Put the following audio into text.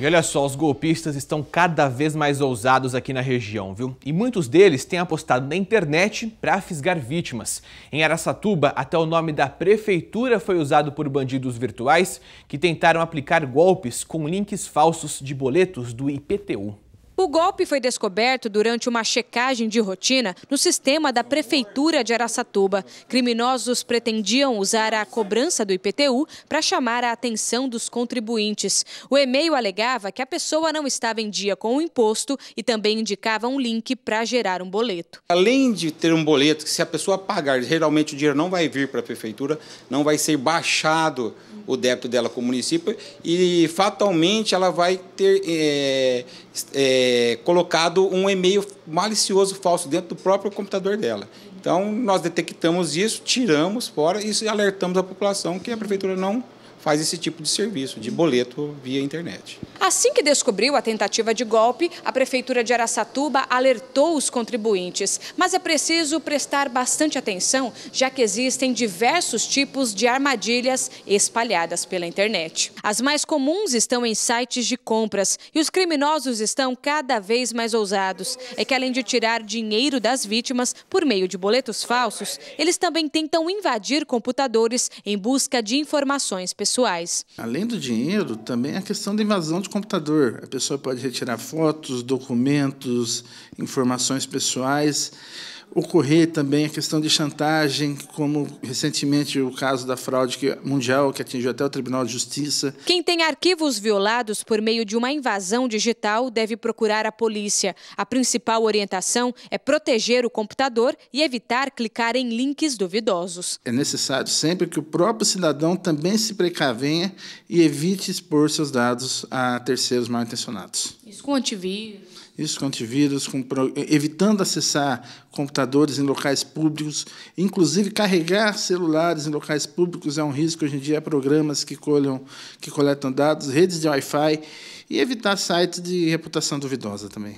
E olha só, os golpistas estão cada vez mais ousados aqui na região, viu? E muitos deles têm apostado na internet para fisgar vítimas. Em Araçatuba, até o nome da prefeitura foi usado por bandidos virtuais que tentaram aplicar golpes com links falsos de boletos do IPTU. O golpe foi descoberto durante uma checagem de rotina no sistema da Prefeitura de Araçatuba. Criminosos pretendiam usar a cobrança do IPTU para chamar a atenção dos contribuintes. O e-mail alegava que a pessoa não estava em dia com o imposto e também indicava um link para gerar um boleto. Além de ter um boleto, que se a pessoa pagar, geralmente o dinheiro não vai vir para a Prefeitura, não vai ser baixado o débito dela com o município e fatalmente ela vai ter. É é, colocado um e-mail malicioso falso dentro do próprio computador dela. Então, nós detectamos isso, tiramos fora isso e alertamos a população que a prefeitura não faz esse tipo de serviço, de boleto via internet. Assim que descobriu a tentativa de golpe, a Prefeitura de Aracatuba alertou os contribuintes. Mas é preciso prestar bastante atenção, já que existem diversos tipos de armadilhas espalhadas pela internet. As mais comuns estão em sites de compras e os criminosos estão cada vez mais ousados. É que além de tirar dinheiro das vítimas por meio de boletos falsos, eles também tentam invadir computadores em busca de informações pessoais pessoais. Além do dinheiro, também a questão da invasão de computador. A pessoa pode retirar fotos, documentos, informações pessoais ocorrer também a questão de chantagem, como recentemente o caso da fraude mundial que atingiu até o Tribunal de Justiça. Quem tem arquivos violados por meio de uma invasão digital deve procurar a polícia. A principal orientação é proteger o computador e evitar clicar em links duvidosos. É necessário sempre que o próprio cidadão também se precavenha e evite expor seus dados a terceiros mal intencionados. Isso com antivírus. Isso com antivírus, com, eh, evitando acessar computadores em locais públicos, inclusive carregar celulares em locais públicos é um risco hoje em dia, programas que colham, que coletam dados, redes de Wi-Fi e evitar sites de reputação duvidosa também.